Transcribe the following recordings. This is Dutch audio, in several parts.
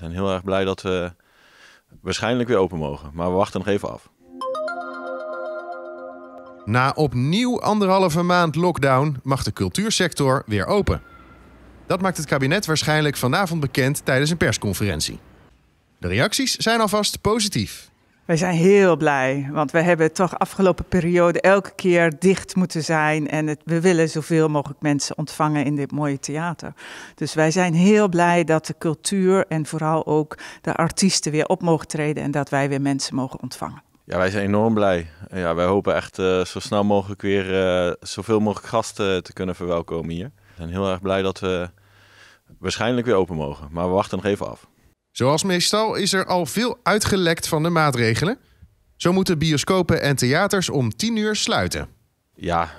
We zijn heel erg blij dat we waarschijnlijk weer open mogen. Maar we wachten nog even af. Na opnieuw anderhalve maand lockdown mag de cultuursector weer open. Dat maakt het kabinet waarschijnlijk vanavond bekend tijdens een persconferentie. De reacties zijn alvast positief. Wij zijn heel blij, want we hebben toch afgelopen periode elke keer dicht moeten zijn. En het, we willen zoveel mogelijk mensen ontvangen in dit mooie theater. Dus wij zijn heel blij dat de cultuur en vooral ook de artiesten weer op mogen treden en dat wij weer mensen mogen ontvangen. Ja, wij zijn enorm blij. Ja, wij hopen echt eh, zo snel mogelijk weer eh, zoveel mogelijk gasten eh, te kunnen verwelkomen hier. We zijn heel erg blij dat we waarschijnlijk weer open mogen, maar we wachten nog even af. Zoals meestal is er al veel uitgelekt van de maatregelen. Zo moeten bioscopen en theaters om 10 uur sluiten. Ja,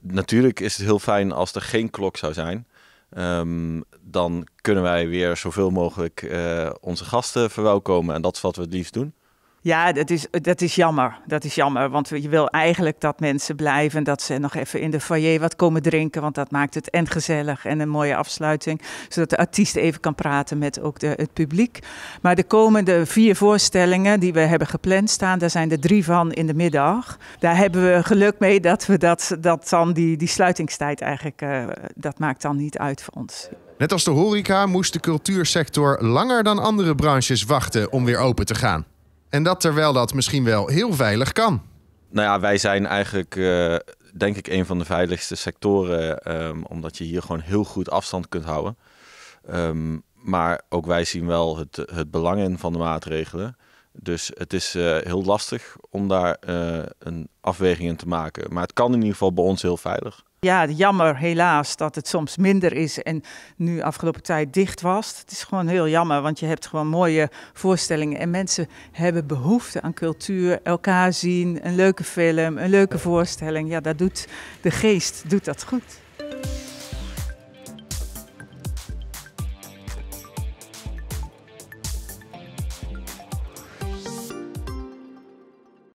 natuurlijk is het heel fijn als er geen klok zou zijn. Ehm, dan kunnen wij weer zoveel mogelijk eh, onze gasten verwelkomen. En dat is wat we het liefst doen. Ja, dat is, dat is jammer. Dat is jammer, want je wil eigenlijk dat mensen blijven, dat ze nog even in de foyer wat komen drinken, want dat maakt het en gezellig en een mooie afsluiting, zodat de artiest even kan praten met ook de, het publiek. Maar de komende vier voorstellingen die we hebben gepland staan, daar zijn er drie van in de middag. Daar hebben we geluk mee dat we dat, dat dan die, die sluitingstijd eigenlijk, eh, dat maakt dan niet uit voor ons. Net als de horeca moest de cultuursector langer dan andere branches wachten om weer open te gaan. En dat terwijl dat misschien wel heel veilig kan. Nou ja, wij zijn eigenlijk eh, denk ik een van de veiligste sectoren, ehm, omdat je hier gewoon heel goed afstand kunt houden. Ehm, maar ook wij zien wel het, het belang in van de maatregelen. Dus het is eh, heel lastig om daar eh, een afweging in te maken. Maar het kan in ieder geval bij ons heel veilig. Ja, jammer helaas dat het soms minder is en nu afgelopen tijd dicht was. Het is gewoon heel jammer, want je hebt gewoon mooie voorstellingen. En mensen hebben behoefte aan cultuur, elkaar zien, een leuke film, een leuke voorstelling. Ja, dat doet de geest, doet dat goed.